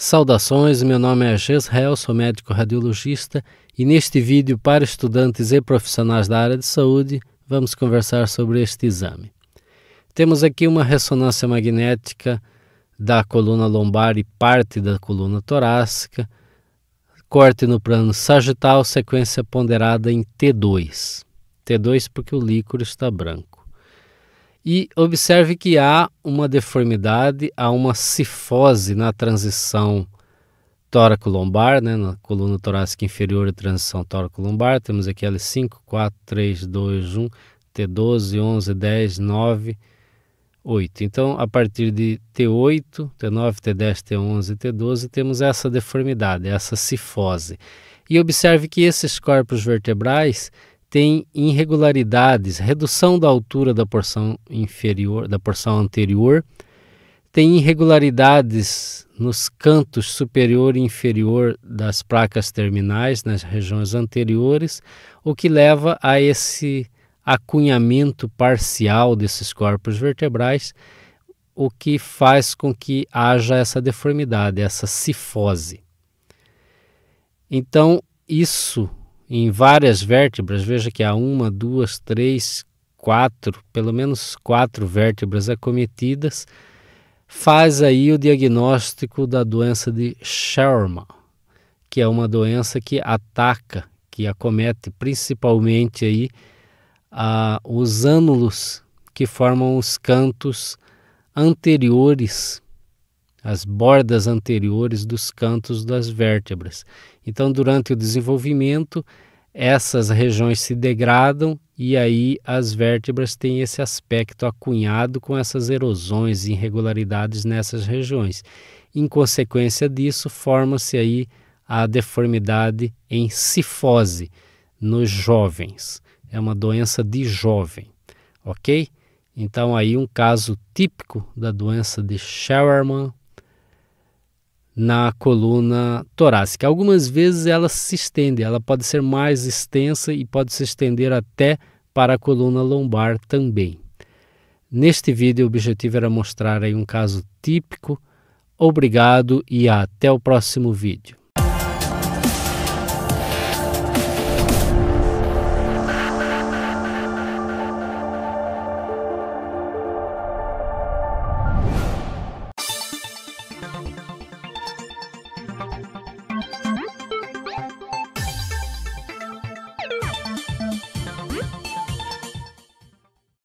Saudações, meu nome é Gesrael, sou médico radiologista e neste vídeo para estudantes e profissionais da área de saúde vamos conversar sobre este exame. Temos aqui uma ressonância magnética da coluna lombar e parte da coluna torácica, corte no plano sagital, sequência ponderada em T2. T2 porque o líquor está branco. E observe que há uma deformidade, há uma cifose na transição tóraco-lombar, né, na coluna torácica inferior e transição tóraco-lombar. Temos aqui L5, 4, 3, 2, 1, T12, 11, 10, 9, 8. Então, a partir de T8, T9, T10, T11 T12, temos essa deformidade, essa cifose. E observe que esses corpos vertebrais tem irregularidades, redução da altura da porção inferior, da porção anterior, tem irregularidades nos cantos superior e inferior das placas terminais, nas regiões anteriores, o que leva a esse acunhamento parcial desses corpos vertebrais, o que faz com que haja essa deformidade, essa cifose. Então, isso em várias vértebras. Veja que há uma, duas, três, quatro, pelo menos quatro vértebras acometidas. Faz aí o diagnóstico da doença de Sherman, que é uma doença que ataca, que acomete principalmente aí ah, os ânulos que formam os cantos anteriores as bordas anteriores dos cantos das vértebras. Então, durante o desenvolvimento, essas regiões se degradam e aí as vértebras têm esse aspecto acunhado com essas erosões e irregularidades nessas regiões. Em consequência disso, forma-se aí a deformidade em cifose nos jovens. É uma doença de jovem, ok? Então aí um caso típico da doença de Sherman na coluna torácica. Algumas vezes ela se estende, ela pode ser mais extensa e pode se estender até para a coluna lombar também. Neste vídeo o objetivo era mostrar aí um caso típico. Obrigado e até o próximo vídeo.